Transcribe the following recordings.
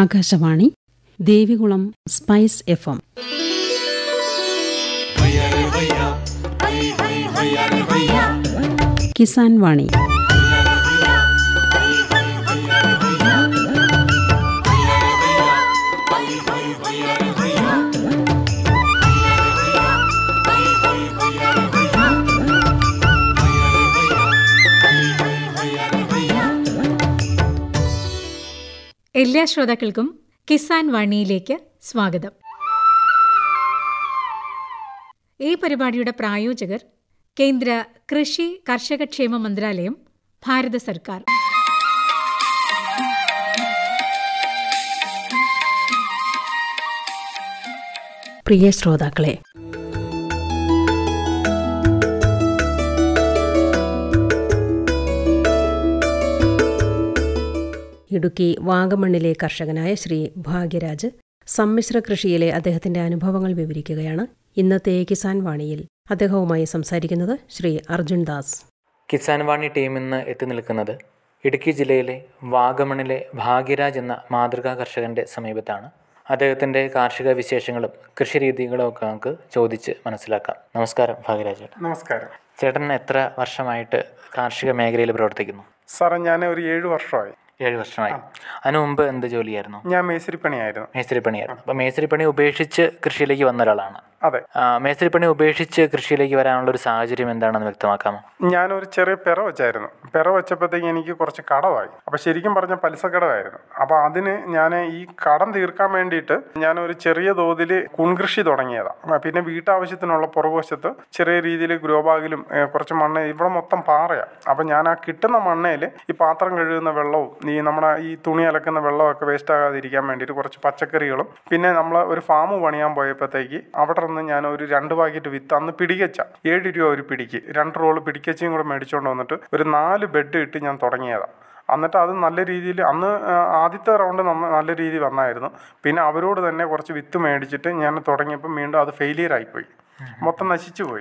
Akashvani Devikulam spice F M Kisan Vani എല്ലാ ശ്രോതാക്കൾക്കും കിസാൻ വാണിയിലേക്ക് സ്വാഗതം ഈ പരിപാടിയുടെ പ്രായോജകർ കേന്ദ്ര കൃഷി കർഷകക്ഷേമ മന്ത്രാലയം ഭാരത സർക്കാർ പ്രിയ ശ്രോതാക്കളെ ഇടുക്കി വാഗമണ്ണിലെ കർഷകനായ ശ്രീ ഭാഗ്യരാജ് സമ്മിശ്ര കൃഷിയിലെ അദ്ദേഹത്തിന്റെ അനുഭവങ്ങൾ വിവരിക്കുകയാണ് ഇന്നത്തെ കിസാൻ വാണിയിൽ അദ്ദേഹവുമായി സംസാരിക്കുന്നത് ശ്രീ അർജുൻ ദാസ് കിസാൻ വാണി ടീം ഇന്ന് എത്തി നിൽക്കുന്നത് ഇടുക്കി ജില്ലയിലെ വാഗമണിലെ ഭാഗ്യരാജ് എന്ന മാതൃകാ കർഷകന്റെ സമീപത്താണ് അദ്ദേഹത്തിന്റെ കാർഷിക വിശേഷങ്ങളും കൃഷി രീതികളും ഒക്കെ നമുക്ക് ചോദിച്ച് മനസ്സിലാക്കാം നമസ്കാരം ഭാഗ്യരാജ് നമസ്കാരം ചേട്ടൻ എത്ര വർഷമായിട്ട് കാർഷിക മേഖലയിൽ പ്രവർത്തിക്കുന്നു സാറേ ഞാൻ ഒരു ഏഴ് വർഷമായി ഏഴ് വർഷമായി അതിനു മുമ്പ് എന്ത് ജോലിയായിരുന്നു ഞാൻ മേസ്തിരിപ്പണിയായിരുന്നു മേസ്തിരിപ്പണിയായിരുന്നു അപ്പോൾ മേസ്തിരിപ്പണി ഉപേക്ഷിച്ച് കൃഷിയിലേക്ക് വന്ന ഒരാളാണ് അതെ മേസ്തിരിപ്പണി ഉപേക്ഷിച്ച് കൃഷിയിലേക്ക് വരാനുള്ള ഒരു സാഹചര്യം എന്താണെന്ന് വ്യക്തമാക്കാമോ ഞാനൊരു ചെറിയ പെറ വെച്ചായിരുന്നു പെറ വെച്ചപ്പോഴത്തേക്ക് എനിക്ക് കുറച്ച് കടമായി അപ്പോൾ ശരിക്കും പറഞ്ഞ പലിശ കടമായിരുന്നു അപ്പോൾ അതിന് ഞാൻ ഈ കടം തീർക്കാൻ വേണ്ടിയിട്ട് ഒരു ചെറിയ തോതിൽ കുൺകൃഷി തുടങ്ങിയതാണ് പിന്നെ വീട്ടാവശ്യത്തിനുള്ള പുറകുവശത്ത് ചെറിയ രീതിയിൽ ഗ്രോബാഗിലും കുറച്ച് മണ്ണ് ഇവിടെ മൊത്തം പാറയാണ് അപ്പോൾ ഞാൻ ആ കിട്ടുന്ന മണ്ണയിൽ ഈ പാത്രം കഴുകുന്ന വെള്ളവും ഈ നമ്മുടെ ഈ തുണി അലക്കുന്ന വെള്ളമൊക്കെ വേസ്റ്റ് ആകാതിരിക്കാൻ വേണ്ടിയിട്ട് കുറച്ച് പച്ചക്കറികളും പിന്നെ നമ്മൾ ഒരു ഫാം പണിയാൻ പോയപ്പോഴത്തേക്ക് അവിടെ നിന്ന് ഞാൻ ഒരു രണ്ട് പാക്കറ്റ് വിത്ത് അന്ന് പിടികച്ച ഏഴ് രൂപ ഒരു പിടിക്ക് രണ്ട് റോള് പിടിക്കച്ചയും കൂടെ മേടിച്ചുകൊണ്ട് വന്നിട്ട് ഒരു നാല് ബെഡ് ഇട്ട് ഞാൻ തുടങ്ങിയതാണ് എന്നിട്ട് അത് നല്ല രീതിയിൽ അന്ന് ആദ്യത്തെ റൗണ്ട് നന്ന നല്ല രീതിയിൽ വന്നായിരുന്നു പിന്നെ അവരോട് തന്നെ കുറച്ച് വിത്ത് മേടിച്ചിട്ട് ഞാൻ തുടങ്ങിയപ്പോൾ വീണ്ടും അത് ഫെയിലിയർ ആയിപ്പോയി മൊത്തം നശിച്ചു പോയി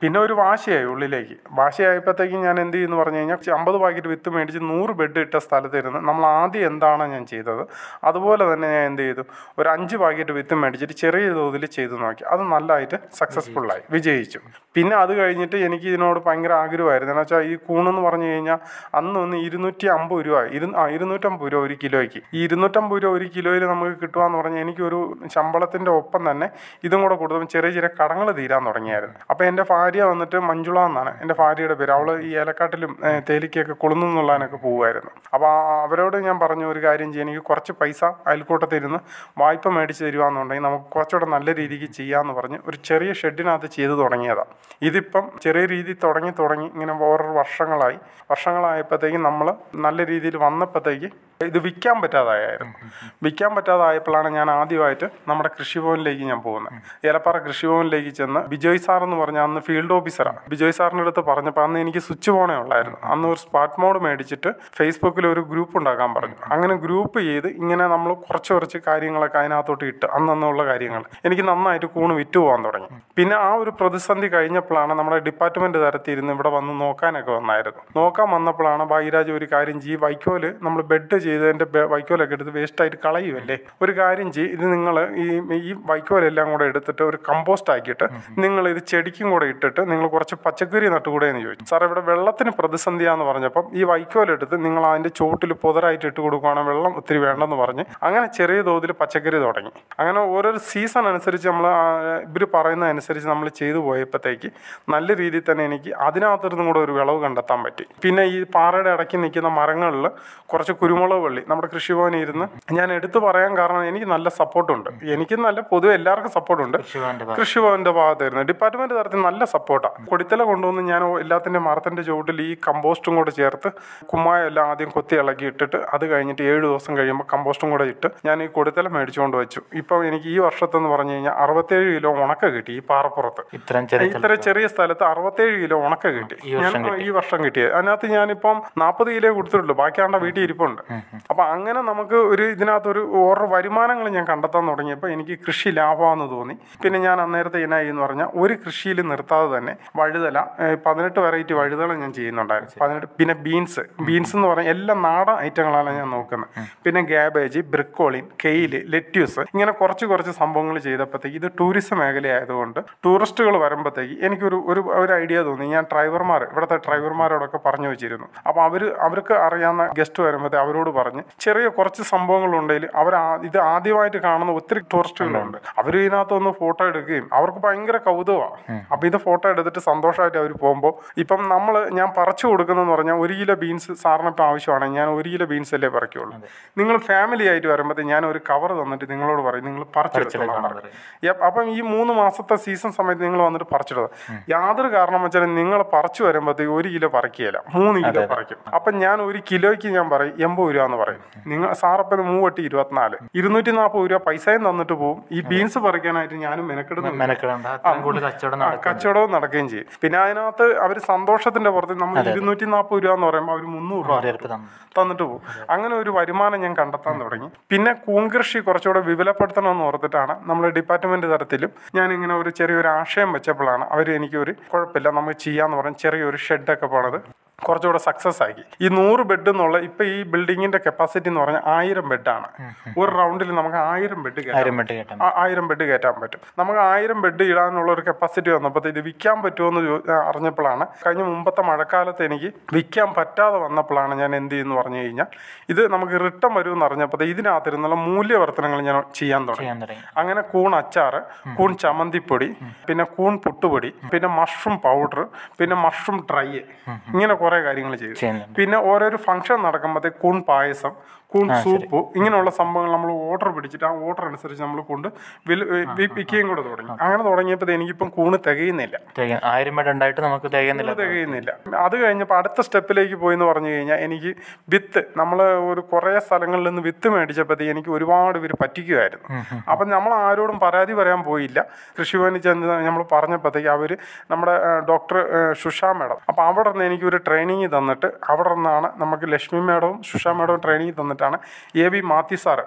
പിന്നെ ഒരു വാശിയായി ഉള്ളിലേക്ക് വാശയായപ്പോഴത്തേക്കും ഞാൻ എന്ത് ചെയ്യുന്നു പറഞ്ഞു കഴിഞ്ഞാൽ അമ്പത് പാക്കറ്റ് വിത്ത് മേടിച്ച് നൂറ് ബെഡ് ഇട്ട സ്ഥലത്തിരുന്ന് നമ്മൾ ആദ്യം എന്താണ് ഞാൻ ചെയ്തത് അതുപോലെ തന്നെ ഞാൻ എന്ത് ചെയ്തു ഒരു അഞ്ച് പാക്കറ്റ് വിത്ത് മേടിച്ചിട്ട് ചെറിയ തോതിൽ ചെയ്തു നോക്കി അത് നല്ലതായിട്ട് സക്സസ്ഫുള്ളായി വിജയിച്ചു പിന്നെ അത് കഴിഞ്ഞിട്ട് എനിക്ക് ഇതിനോട് ഭയങ്കര ആഗ്രഹമായിരുന്നു എന്ന് വെച്ചാൽ ഈ കൂണെന്ന് പറഞ്ഞു കഴിഞ്ഞാൽ അന്ന് ഒന്ന് ഇരുന്നൂറ്റി അമ്പത് രൂപ ഇരു ഇരുന്നൂറ്റമ്പത് രൂപ ഒരു കിലോയ്ക്ക് ഈ ഇരുന്നൂറ്റമ്പത് രൂപ ഒരു കിലോയിൽ നമുക്ക് കിട്ടുക എന്ന് പറഞ്ഞാൽ എനിക്കൊരു ശമ്പളത്തിൻ്റെ ഒപ്പം തന്നെ ഇതും കൂടെ കൊടുത്തപ്പോൾ ചെറിയ ചെറിയ കടങ്ങൾ തീരാൻ തുടങ്ങിയായിരുന്നു അപ്പോൾ എൻ്റെ ഭാര്യ വന്നിട്ട് മഞ്ജുള എന്നാണ് എൻ്റെ ഭാര്യയുടെ പേര് അവൾ ഈ ഏലക്കാട്ടിലും തേലിക്കൊക്കെ കുളുന്നു എന്നുള്ളതിനൊക്കെ പോകുമായിരുന്നു അപ്പോൾ അവരോട് ഞാൻ പറഞ്ഞു ഒരു കാര്യം ചെയ്യാൻ എനിക്ക് കുറച്ച് പൈസ ഇരുന്ന് വായ്പ മേടിച്ച് തരുവാന്നുണ്ടെങ്കിൽ നമുക്ക് കുറച്ചുകൂടെ നല്ല രീതിക്ക് ചെയ്യാമെന്ന് പറഞ്ഞ് ഒരു ചെറിയ ഷെഡിനകത്ത് ചെയ്തു തുടങ്ങിയതാണ് ഇതിപ്പം ചെറിയ രീതിയിൽ തുടങ്ങി തുടങ്ങി ഇങ്ങനെ ഓരോ വർഷങ്ങളായി വർഷങ്ങളായപ്പോഴത്തേക്കും നമ്മൾ നല്ല രീതിയിൽ വന്നപ്പോഴത്തേക്ക് ഇത് വിൽക്കാൻ പറ്റാതായായിരുന്നു വിൽക്കാൻ പറ്റാതായപ്പോഴാണ് ഞാൻ ആദ്യമായിട്ട് നമ്മുടെ കൃഷിഭവനിലേക്ക് ഞാൻ പോകുന്നത് ഏലപ്പാറ കൃഷിഭവനിലേക്ക് ചെന്ന് ബിജോയ് സാർ എന്ന് പറഞ്ഞ അന്ന് ഫീൽഡ് ഓഫീസറാണ് ബിജോയ് സാറിൻ്റെ അടുത്ത് പറഞ്ഞപ്പോൾ അന്ന് എനിക്ക് സ്വിച്ച് ഫോണേ ഉള്ളായിരുന്നു അന്ന് ഒരു സ്മാർട്ട് മോഡ് മേടിച്ചിട്ട് ഫേസ്ബുക്കിൽ ഒരു ഗ്രൂപ്പ് ഉണ്ടാക്കാൻ പറഞ്ഞു അങ്ങനെ ഗ്രൂപ്പ് ചെയ്ത് ഇങ്ങനെ നമ്മൾ കുറച്ച് കുറച്ച് കാര്യങ്ങളൊക്കെ അതിനകത്തോട്ട് ഇട്ട് അന്നുള്ള കാര്യങ്ങൾ എനിക്ക് നന്നായിട്ട് കൂണ് വിറ്റ് പോകാൻ തുടങ്ങി പിന്നെ ആ ഒരു പ്രതിസന്ധി കഴിഞ്ഞപ്പോഴാണ് നമ്മുടെ ഡിപ്പാർട്ട്മെൻറ്റ് തരത്തിരുന്ന് ഇവിടെ വന്ന് നോക്കാനൊക്കെ വന്നായിരുന്നു നോക്കാൻ വന്നപ്പോഴാണ് ഭാഗ്യരാജ് ഒരു കാര്യം ചെയ്യും വൈക്കോല് നമ്മൾ ബെഡ് ചെയ്തതിൻ്റെ വൈക്കോലൊക്കെ എടുത്ത് വേസ്റ്റായിട്ട് കളയുമല്ലേ ഒരു കാര്യം ചെയ്യും ഇത് നിങ്ങൾ ഈ ഈ വൈക്കോലെല്ലാം കൂടെ എടുത്തിട്ട് ഒരു കമ്പോസ്റ്റ് ആക്കിയിട്ട് നിങ്ങൾ ഇത് ചെടിക്കും കൂടെ ഇട്ടിട്ട് നിങ്ങൾ കുറച്ച് പച്ചക്കറി നട്ടുകൂടെ എന്ന് ചോദിച്ചു സാർ ഇവിടെ വെള്ളത്തിന് പ്രതിസന്ധിയാന്ന് പറഞ്ഞപ്പം ഈ വൈക്കോലെടുത്ത് നിങ്ങൾ അതിന്റെ ചുവട്ടിൽ പുതരായിട്ട് ഇട്ട് കൊടുക്കുകയാണെങ്കിൽ വെള്ളം ഒത്തിരി വേണ്ടെന്ന് പറഞ്ഞ് അങ്ങനെ ചെറിയ തോതിൽ പച്ചക്കറി തുടങ്ങി അങ്ങനെ ഓരോരോ സീസൺ അനുസരിച്ച് നമ്മൾ ഇവർ അനുസരിച്ച് നമ്മൾ ചെയ്തു പോയപ്പോഴത്തേക്ക് നല്ല രീതിയിൽ തന്നെ എനിക്ക് അതിനകത്തുനിന്നും കൂടെ ഒരു വിളവ് കണ്ടെത്താൻ പറ്റി പിന്നെ ഈ പാറയുടെ ഇടയ്ക്ക് നിൽക്കുന്ന മരങ്ങളിൽ കുറച്ച് കുരുമുളക് വള്ളി നമ്മുടെ കൃഷിഭവനിൽ ഇരുന്ന് ഞാൻ എടുത്തു പറയാൻ കാരണം എനിക്ക് നല്ല സപ്പോർട്ടുണ്ട് എനിക്കും നല്ല പൊതുവെ എല്ലാവർക്കും സപ്പോർട്ടുണ്ട് കൃഷിഭവൻ്റെ ഭാഗത്തായിരുന്നു ഡിപ്പാർട്ട്മെന്റ് തരത്തിൽ നല്ല സപ്പോർട്ടാണ് കൊടിത്തല കൊണ്ടുവന്ന് ഞാൻ എല്ലാത്തിൻ്റെ മരത്തിൻ്റെ ചുവട്ടിൽ ഈ കമ്പോസ്റ്റും കൂടെ ചേർത്ത് കുമ്മായ എല്ലാം ആദ്യം കൊത്തി ഇളക്കി ഇട്ടിട്ട് അത് കഴിഞ്ഞിട്ട് ഏഴ് ദിവസം കഴിയുമ്പോൾ കമ്പോസ്റ്റും കൂടെ ഇട്ട് ഞാൻ ഈ കൊടിത്തല മേടിച്ചുകൊണ്ട് വെച്ചു ഇപ്പം എനിക്ക് ഈ വർഷത്തെന്ന് പറഞ്ഞു കഴിഞ്ഞാൽ അറുപത്തേഴ് കിലോ ഉണക്ക കിട്ടി ഈ പാറപ്പുറത്ത് ഇത്ര ചെറിയ സ്ഥലത്ത് അറുപത്തേഴ് കിലോ ഉണക്ക കിട്ടി ഞാൻ ഈ വർഷം കിട്ടിയത് അതിനകത്ത് ഞാനിപ്പം നാൽപ്പത് കിലോ കൊടുത്തിട്ടുള്ളൂ ബാക്കിയാണ്ട വീട്ടിൽ ഇരിപ്പുണ്ട് അപ്പം അങ്ങനെ നമുക്ക് ഒരു ഒരു ഓരോ വരുമാനങ്ങൾ ഞാൻ കണ്ടെത്താൻ തുടങ്ങിയപ്പോൾ എനിക്ക് കൃഷി ലാഭമാണെന്ന് തോന്നി പിന്നെ ഞാൻ അന്നേരത്തെ ഇതിനെ എന്ന് പറഞ്ഞാൽ ഒരു കൃഷിയിൽ നിർത്താതെ തന്നെ വഴുതല പതിനെട്ട് വെറൈറ്റി വഴുതല ഞാൻ ചെയ്യുന്നുണ്ടായിരുന്നു പതിനെട്ട് പിന്നെ ബീൻസ് ബീൻസ് എന്ന് പറഞ്ഞാൽ എല്ലാ നാടൻ ഐറ്റങ്ങളാണ് ഞാൻ നോക്കുന്നത് പിന്നെ ഗ്യാബേജ് ബ്രിക്കോളിൻ കെയില് ലെറ്റ്യൂസ് ഇങ്ങനെ കുറച്ച് കുറച്ച് സംഭവങ്ങൾ ചെയ്തപ്പോഴത്തേക്ക് ഇത് ടൂറിസം മേഖലയായതുകൊണ്ട് ടൂറിസ്റ്റുകൾ വരുമ്പോഴത്തേക്ക് എനിക്കൊരു ഒരു ഒരു ഐഡിയ തോന്നി ഞാൻ ഡ്രൈവർമാർ ഇവിടുത്തെ ഡ്രൈവർമാരോടൊക്കെ പറഞ്ഞു വെച്ചിരുന്നു അപ്പോൾ അവർ അവർക്ക് അറിയാവുന്ന ഗസ്റ്റ് വരുമ്പോഴത്തെ അവരോട് പറഞ്ഞ് ചെറിയ കുറച്ച് സംഭവങ്ങളുണ്ടെങ്കിൽ അവർ ഇത് ആദ്യമായിട്ട് കാണുന്ന ഒത്തിരി ടൂറിസ്റ്റുകളുണ്ട് അവർ ഇതിനകത്തൊന്ന് ഫോട്ടോ എടുക്കുകയും അവർക്ക് ഭയങ്കര കൗതുകമാണ് അപ്പം ഇത് ഫോട്ടോ എടുത്തിട്ട് സന്തോഷമായിട്ട് അവർ പോകുമ്പോൾ ഇപ്പം നമ്മൾ ഞാൻ പറിച്ചു കൊടുക്കുന്നതെന്ന് പറഞ്ഞാൽ ഒരു കിലോ ബീൻസ് സാറിന് ഇപ്പം ആവശ്യമാണെങ്കിൽ ഞാൻ ഒരു കിലോ ബീൻസ് അല്ലേ പറിക്കുള്ളൂ നിങ്ങൾ ഫാമിലി ആയിട്ട് വരുമ്പോൾ ഞാൻ ഒരു കവർ തന്നിട്ട് നിങ്ങളോട് പറയും നിങ്ങൾ പറിച്ചെടുത്തോളാം അപ്പം ഈ മൂന്ന് മാസത്തെ സീസൺ സമയത്ത് നിങ്ങൾ വന്നിട്ട് പറിച്ചിടുക യാതൊരു കാരണം വെച്ചാൽ നിങ്ങൾ പറിച്ചു വരുമ്പോഴത്തേക്ക് ഒരു കിലോ പറിക്കുകയില്ല മൂന്ന് കിലോ പറിക്കും അപ്പം ഞാൻ ഒരു കിലോയ്ക്ക് ഞാൻ പറയും എൺപത് രൂപ എന്ന് പറയും നിങ്ങൾ സാറപ്പം മൂവട്ടി ഇരുപത്തിനാല് ഇരുന്നൂറ്റി നാൽപ്പത് രൂപ പൈസയും തന്നിട്ട് പോകും ഈ ബീൻസ് പറിക്കാനായിട്ട് ഞാനും മെനക്കെടുന്നു മെനക്കെടണ്ട കച്ചവടവും നടക്കുകയും ചെയ്യും പിന്നെ അതിനകത്ത് അവർ സന്തോഷത്തിന്റെ പുറത്ത് നമ്മൾ ഇരുന്നൂറ്റി നാൽപ്പത് രൂപ എന്ന് പറയുമ്പോൾ അവർ മുന്നൂറ് രൂപ തന്നിട്ട് പോകും അങ്ങനെ ഒരു വരുമാനം ഞാൻ കണ്ടെത്താൻ തുടങ്ങി പിന്നെ കൂങ്കൃഷി കുറച്ചുകൂടെ എന്ന് ഓർത്തിട്ടാണ് നമ്മൾ ഡിപ്പാർട്ട്മെന്റ് തരത്തിലും ഞാൻ ഇങ്ങനെ ഒരു ചെറിയൊരു ആശയം വെച്ചപ്പോഴാണ് അവർ എനിക്കൊരു കുഴപ്പമില്ല നമുക്ക് ചെയ്യാന്ന് പറഞ്ഞ ചെറിയൊരു ഷെഡൊക്കെ പോണത് കുറച്ചുകൂടെ സക്സസ് ആക്കി ഈ നൂറ് ബെഡ് എന്നുള്ള ഇപ്പൊ ഈ ബിൽഡിങ്ങിന്റെ കപ്പാസിറ്റി എന്ന് പറഞ്ഞാൽ ആയിരം ബെഡാണ് ഒരു റൗണ്ടിൽ നമുക്ക് ആയിരം ബെഡ് ആയിരം ബെഡ് കയറ്റാൻ പറ്റും നമുക്ക് ആയിരം ബെഡ് ഇടാനുള്ള ഒരു കപ്പാസിറ്റി വന്നപ്പോൾ ഇത് വിൽക്കാൻ പറ്റുമെന്ന് അറിഞ്ഞപ്പോഴാണ് കഴിഞ്ഞ മുമ്പത്തെ മഴക്കാലത്ത് എനിക്ക് വിൽക്കാൻ പറ്റാതെ വന്നപ്പോഴാണ് ഞാൻ എന്ത് ചെയ്യുന്നു പറഞ്ഞു കഴിഞ്ഞാൽ ഇത് നമുക്ക് റിട്ടേൺ എന്ന് അറിഞ്ഞപ്പോൾ ഇതിനകത്തിരുന്നുള്ള മൂല്യവർത്തനങ്ങൾ ഞാൻ ചെയ്യാൻ തുടങ്ങി അങ്ങനെ കൂൺ അച്ചാർ കൂൺ ചമന്തിപ്പൊടി പിന്നെ കൂൺ പുട്ടുപൊടി പിന്നെ മഷ്റൂം പൗഡർ പിന്നെ മഷ്റൂം ഡ്രൈ ഇങ്ങനെ കുറേ കാര്യങ്ങൾ ചെയ്തു പിന്നെ ഓരോരോ ഫംഗ്ഷൻ നടക്കുമ്പോഴത്തേക്ക് കൂൺ പായസം കൂൺ സൂപ്പ് ഇങ്ങനെയുള്ള സംഭവങ്ങൾ നമ്മൾ ഓർഡർ പിടിച്ചിട്ട് ആ ഓർഡർ അനുസരിച്ച് നമ്മൾ കൊണ്ട് വിൽപ്പിക്കുകയും കൂടെ തുടങ്ങി അങ്ങനെ തുടങ്ങിയപ്പോൾ എനിക്കിപ്പം കൂണ് തികയുന്നില്ല നമുക്ക് തികയുന്നില്ല തികയുന്നില്ല അത് കഴിഞ്ഞപ്പോൾ അടുത്ത സ്റ്റെപ്പിലേക്ക് പോയി എന്ന് പറഞ്ഞു കഴിഞ്ഞാൽ എനിക്ക് വിത്ത് നമ്മൾ ഒരു കുറേ സ്ഥലങ്ങളിൽ നിന്ന് വിത്ത് മേടിച്ചപ്പോഴത്തേക്ക് എനിക്ക് ഒരുപാട് പേര് പറ്റിക്കുമായിരുന്നു അപ്പം നമ്മൾ ആരോടും പരാതി പറയാൻ പോയില്ല കൃഷിഭവനിൽ ചെന്ന് നമ്മൾ പറഞ്ഞപ്പോഴത്തേക്ക് അവർ നമ്മുടെ ഡോക്ടർ സുഷാ മേഡം അപ്പോൾ അവിടെ നിന്ന് എനിക്ക് ഒരു ട്രെയിനിങ് തന്നിട്ട് അവിടെ നിന്നാണ് നമുക്ക് ലക്ഷ്മി മേഡവും സുഷാ മേഡവും ട്രെയിനിങ് തന്നിട്ട് പറഞ്ഞിട്ടാണ് എ വി മാത്യു സാറ്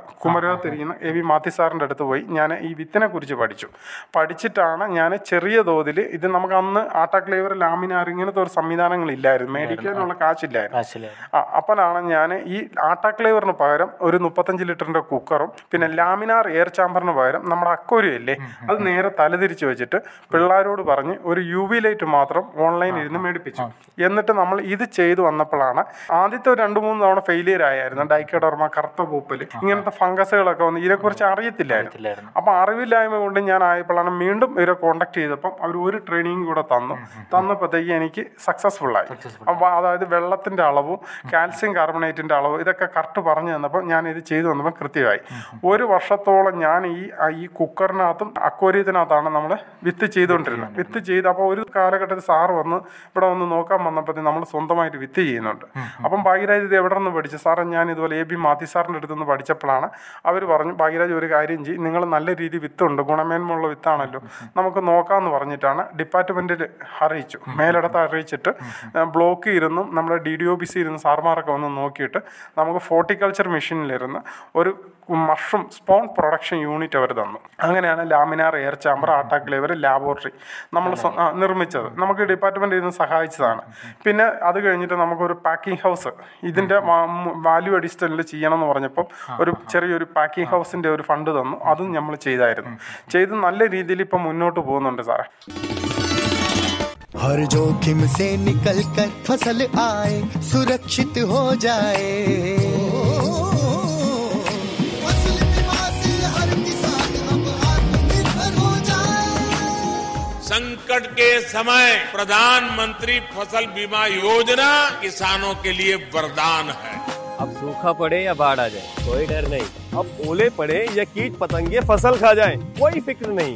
തിരിയുന്ന എ വി മാത്യു സാറിൻ്റെ അടുത്ത് പോയി ഞാൻ ഈ വിത്തിനെ കുറിച്ച് പഠിച്ചു പഠിച്ചിട്ടാണ് ഞാൻ ചെറിയ തോതിൽ ഇത് നമുക്ക് അന്ന് ആട്ടാക്ലേവർ ലാമിനാർ ഇങ്ങനത്തെ ഒരു സംവിധാനങ്ങളില്ലായിരുന്നു മേടിക്കാനുള്ള കാശില്ലായിരുന്നു ആ അപ്പോഴാണ് ഞാൻ ഈ ആട്ടാക്ലേവറിന് പകരം ഒരു മുപ്പത്തഞ്ച് ലിറ്ററിൻ്റെ കുക്കറും പിന്നെ ലാമിനാർ എയർ ചാമ്പറിന് പകരം നമ്മുടെ അക്കോരിയല്ലേ അത് നേരെ തലതിരിച്ച് വെച്ചിട്ട് പിള്ളേരോട് പറഞ്ഞ് ഒരു യു വി ലൈറ്റ് മാത്രം ഓൺലൈനിൽ ഇരുന്ന് മേടിപ്പിച്ചു എന്നിട്ട് നമ്മൾ ഇത് ചെയ്തു വന്നപ്പോഴാണ് ആദ്യത്തെ രണ്ട് മൂന്ന് തവണ ഫെയിലിയർ ആയായിരുന്നു ഡൈക്കോ ഡെർമ കറുത്ത പൂപ്പൽ ഇങ്ങനത്തെ ഫംഗസുകളൊക്കെ വന്ന് കുറിച്ച് അറിയത്തില്ലായിരുന്നു അപ്പോൾ അറിവില്ലായ്മ കൊണ്ട് ഞാൻ ആയപ്പോഴാണ് വീണ്ടും ഇവരെ കോണ്ടാക്ട് ചെയ്തപ്പം അവർ ഒരു ട്രെയിനിങ് കൂടെ തന്നു തന്നപ്പോഴത്തേക്ക് എനിക്ക് സക്സസ്ഫുൾ ആയി അപ്പോൾ അതായത് വെള്ളത്തിന്റെ അളവും കാൽസ്യം കാർബണേറ്റിന്റെ അളവ് ഇതൊക്കെ കറക്റ്റ് പറഞ്ഞു തന്നപ്പോൾ ഞാൻ ഇത് ചെയ്തു വന്നപ്പോൾ കൃത്യമായി ഒരു വർഷത്തോളം ഞാൻ ഈ ഈ കുക്കറിനകത്തും അക്വോരിയത്തിനകത്താണ് നമ്മൾ വിത്ത് ചെയ്തുകൊണ്ടിരുന്നത് വിത്ത് ചെയ്ത് അപ്പോൾ ഒരു കാലഘട്ടത്തിൽ സാറ് വന്ന് ഇവിടെ വന്ന് നോക്കാൻ വന്നപ്പോഴത്തേക്ക് നമ്മൾ സ്വന്തമായിട്ട് വിത്ത് ചെയ്യുന്നുണ്ട് അപ്പം ഭാഗ്യരാജ് ഇത് എവിടെ നിന്ന് പഠിച്ചു സാറേ ഞാൻ ഇതുപോലെ എ പി മാത്തി സാറിൻ്റെ അടുത്തുനിന്ന് പഠിച്ചപ്പോഴാണ് അവർ പറഞ്ഞു ഭാഗ്യരാജ് ഒരു കാര്യം ചെയ്യും നിങ്ങൾ നല്ല രീതി വിത്തുണ്ട് ഗുണമേന്മയുള്ള വിത്താണല്ലോ നമുക്ക് നോക്കാമെന്ന് പറഞ്ഞിട്ടാണ് ഡിപ്പാർട്ട്മെൻറ്റിൽ അറിയിച്ചു മേലിടത്ത് അറിയിച്ചിട്ട് ബ്ലോക്ക് ഇരുന്നും നമ്മുടെ D D O B C ഇരുന്ന് സാർമാരൊക്കെ വന്ന് നോക്കിയിട്ട് നമുക്ക് ഫോർട്ടിക്കൾച്ചർ മെഷീനിലിരുന്ന് ഒരു മഷ്റൂം സ്പോൺ പ്രൊഡക്ഷൻ യൂണിറ്റ് അവർ തന്നു അങ്ങനെയാണ് ലാമിനാർ എയർ ചാമ്പർ ആട്ടാക്കിൽ ഇവർ ലാബോറട്ടറി നമ്മൾ നിർമ്മിച്ചത് നമുക്ക് ഡിപ്പാർട്ട്മെൻ്റ് ഇതിന് സഹായിച്ചതാണ് പിന്നെ അത് കഴിഞ്ഞിട്ട് നമുക്കൊരു പാക്കിംഗ് ഹൗസ് ഇതിൻ്റെ വാല്യൂ അഡീഷണലിൽ എന്ന് പറഞ്ഞപ്പം ഒരു ചെറിയൊരു പാക്കിംഗ് ഹൗസിൻ്റെ ഒരു ഫണ്ട് തന്നു അതും നമ്മൾ ചെയ്തായിരുന്നു ചെയ്ത് നല്ല രീതിയിൽ ഇപ്പം മുന്നോട്ട് പോകുന്നുണ്ട് സാറേ हर जोखिम से निकल कर फसल आए सुरक्षित हो जाए संकट के समय प्रधानमंत्री फसल बीमा योजना किसानों के लिए वरदान है अब सूखा पड़े या बाढ़ आ जाए कोई डर नहीं अब ओले पड़े या कीट पतंगे फसल खा जाए कोई फिक्र नहीं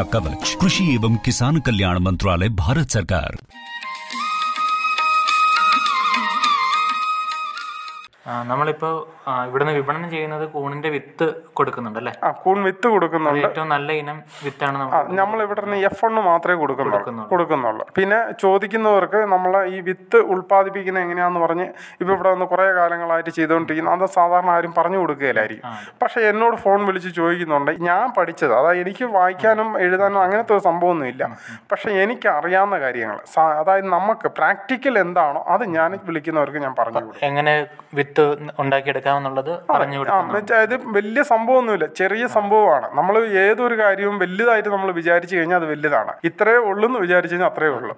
सुरक्षा कवच कृषि एवं किसान कल्याण मंत्रालय भारत सरकार നമ്മളിപ്പോ ഇവിടുന്ന് വിപണനം ചെയ്യുന്നത് കൂണിന്റെ വിത്ത് കൊടുക്കുന്നുണ്ട് അല്ലേ കൂൺ വിത്ത് കൊടുക്കുന്നുണ്ട് ഏറ്റവും നല്ല ഇനം വിത്താണ് നമ്മൾ ഇവിടെ നിന്ന് എഫ് ഒന്ന് മാത്രമേ കൊടുക്കുന്നുള്ളൂ കൊടുക്കുന്നുള്ളൂ പിന്നെ ചോദിക്കുന്നവർക്ക് നമ്മൾ ഈ വിത്ത് ഉൽപ്പാദിപ്പിക്കുന്ന എങ്ങനെയാന്ന് പറഞ്ഞ് ഇപ്പൊ ഇവിടെ വന്ന് കുറേ കാലങ്ങളായിട്ട് ചെയ്തുകൊണ്ടിരിക്കുന്നു അത് സാധാരണ ആരും പറഞ്ഞു കൊടുക്കുകയില്ലായിരിക്കും പക്ഷെ എന്നോട് ഫോൺ വിളിച്ച് ചോദിക്കുന്നുണ്ട് ഞാൻ പഠിച്ചത് അതായത് എനിക്ക് വായിക്കാനും എഴുതാനും അങ്ങനത്തെ ഒരു ഇല്ല പക്ഷെ എനിക്ക് അറിയാവുന്ന കാര്യങ്ങൾ അതായത് നമുക്ക് പ്രാക്ടിക്കൽ എന്താണോ അത് ഞാൻ വിളിക്കുന്നവർക്ക് ഞാൻ പറഞ്ഞു എങ്ങനെ വിത്ത് വിത്ത് ഉണ്ടാക്കിയെടുക്കാമെന്നുള്ളത് പറഞ്ഞു കൊടുക്കും അത് വലിയ സംഭവമൊന്നുമില്ല ചെറിയ സംഭവമാണ് നമ്മൾ ഏതൊരു കാര്യവും വലുതായിട്ട് നമ്മൾ വിചാരിച്ചു കഴിഞ്ഞാൽ അത് വലുതാണ് ഇത്രേ ഉള്ളൂ എന്ന് വിചാരിച്ചു കഴിഞ്ഞാൽ അത്രേ ഉള്ളൂ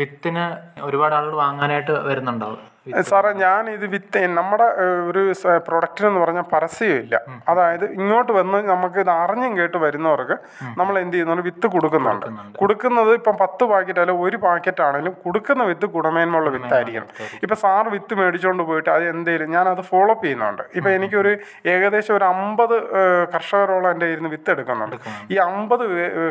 വിത്തിന് ഒരുപാട് ആളുകൾ വാങ്ങാനായിട്ട് വരുന്നുണ്ടാവും സാറേ ഞാൻ ഇത് വിത്ത് നമ്മുടെ ഒരു പ്രൊഡക്റ്റിന് എന്ന് പറഞ്ഞാൽ പരസ്യമില്ല അതായത് ഇങ്ങോട്ട് വന്ന് നമുക്ക് ഇത് അറിഞ്ഞും കേട്ട് വരുന്നവർക്ക് നമ്മൾ എന്ത് ചെയ്യുന്നുണ്ട് വിത്ത് കൊടുക്കുന്നുണ്ട് കൊടുക്കുന്നത് ഇപ്പം പത്ത് പാക്കറ്റ് അല്ല ഒരു പാക്കറ്റ് ആണെങ്കിലും കൊടുക്കുന്ന വിത്ത് ഗുണമേന്മയുള്ള വിത്തായിരിക്കണം ഇപ്പം സാർ വിത്ത് മേടിച്ചുകൊണ്ട് പോയിട്ട് അത് എന്തെങ്കിലും ഞാൻ അത് ഫോളോ അപ്പ് ചെയ്യുന്നുണ്ട് ഇപ്പം എനിക്കൊരു ഏകദേശം ഒരു അമ്പത് കർഷകരോളം എൻ്റെ ഇരുന്ന് വിത്ത് എടുക്കുന്നുണ്ട് ഈ അമ്പത്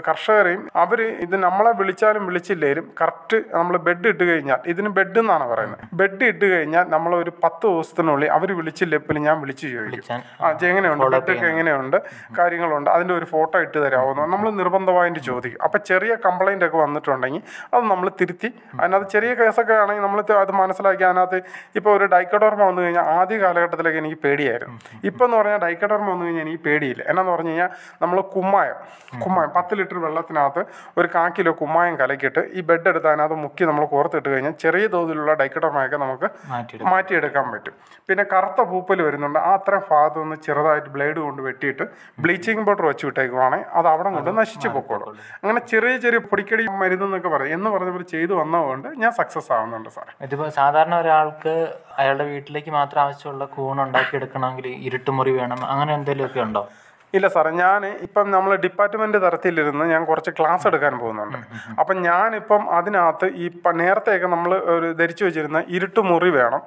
കർഷകരെയും അവർ ഇത് നമ്മളെ വിളിച്ചാലും വിളിച്ചില്ലേലും കറക്റ്റ് നമ്മൾ ബെഡ് ഇട്ട് കഴിഞ്ഞാൽ ഇതിന് ബെഡ് എന്നാണ് പറയുന്നത് ബെഡ് ഇട്ട് ഇട്ട് കഴിഞ്ഞാൽ നമ്മൾ ഒരു പത്ത് ദിവസത്തിനുള്ളിൽ അവർ ഇപ്പം ഞാൻ വിളിച്ചു ചോദിക്കും ആ എങ്ങനെയുണ്ട് ബെഡൊക്കെ എങ്ങനെയുണ്ട് കാര്യങ്ങളുണ്ട് അതിൻ്റെ ഒരു ഫോട്ടോ ഇട്ട് തരാമോ നമ്മൾ നിർബന്ധമായിട്ട് ചോദിക്കും അപ്പം ചെറിയ കംപ്ലൈൻ്റ് ഒക്കെ വന്നിട്ടുണ്ടെങ്കിൽ അത് നമ്മൾ തിരുത്തി അതിനകത്ത് ചെറിയ കേസൊക്കെ ആണെങ്കിൽ നമ്മൾ അത് മനസ്സിലാക്കി അതിനകത്ത് ഇപ്പോൾ ഒരു ഡൈക്കഡോർമ വന്നു കഴിഞ്ഞാൽ ആദ്യ കാലഘട്ടത്തിലൊക്കെ എനിക്ക് പേടിയായിരുന്നു ഇപ്പം എന്ന് പറഞ്ഞാൽ ഡൈക്കഡോർമ വന്നു കഴിഞ്ഞാൽ എനിക്ക് പേടിയില്ല എന്നാന്ന് പറഞ്ഞു കഴിഞ്ഞാൽ നമ്മൾ കുമ്മായം കുമ്മായം പത്ത് ലിറ്റർ വെള്ളത്തിനകത്ത് ഒരു കാ കിലോ കുമ്മായം കലക്കിയിട്ട് ഈ ബെഡ് എടുത്ത് അതിനകത്ത് മുക്കി നമ്മൾ കോർത്തിട്ട് കഴിഞ്ഞാൽ ചെറിയ തോതിലുള്ള ഡൈക്കഡോമയൊക്കെ നമുക്ക് മാറ്റിയെടുക്കാൻ പറ്റും പിന്നെ കറുത്ത പൂപ്പൽ വരുന്നുണ്ട് ആ അത്രയും ഭാഗത്തു നിന്ന് ചെറുതായിട്ട് ബ്ലേഡ് കൊണ്ട് വെട്ടിയിട്ട് ബ്ലീച്ചിങ് പൗഡർ വെച്ച് വിട്ടേക്കുവാണെങ്കിൽ അത് അവിടെ കൊണ്ട് നശിച്ചു പൊക്കോളും അങ്ങനെ ചെറിയ ചെറിയ പൊടിക്കടി മരുന്ന് എന്നൊക്കെ പറയും എന്ന് പറഞ്ഞ പോലെ ചെയ്തു വന്നതുകൊണ്ട് ഞാൻ സക്സസ് ആവുന്നുണ്ട് സാർ ഇതിപ്പോൾ സാധാരണ ഒരാൾക്ക് അയാളുടെ വീട്ടിലേക്ക് മാത്രം ആവശ്യമുള്ള കൂൺ ഉണ്ടാക്കി എടുക്കണമെങ്കിൽ ഇരുട്ടുമുറി വേണം അങ്ങനെ എന്തെങ്കിലുമൊക്കെ ഉണ്ടോ ഇല്ല സാറേ ഞാൻ ഇപ്പം നമ്മൾ ഡിപ്പാർട്ട്മെൻറ്റ് തരത്തിലിരുന്ന് ഞാൻ കുറച്ച് ക്ലാസ് എടുക്കാൻ പോകുന്നുണ്ട് അപ്പം ഞാനിപ്പം അതിനകത്ത് ഈ നേരത്തെയൊക്കെ നമ്മൾ ഒരു ധരിച്ചു വെച്ചിരുന്ന ഇരുട്ട് മുറി വേണം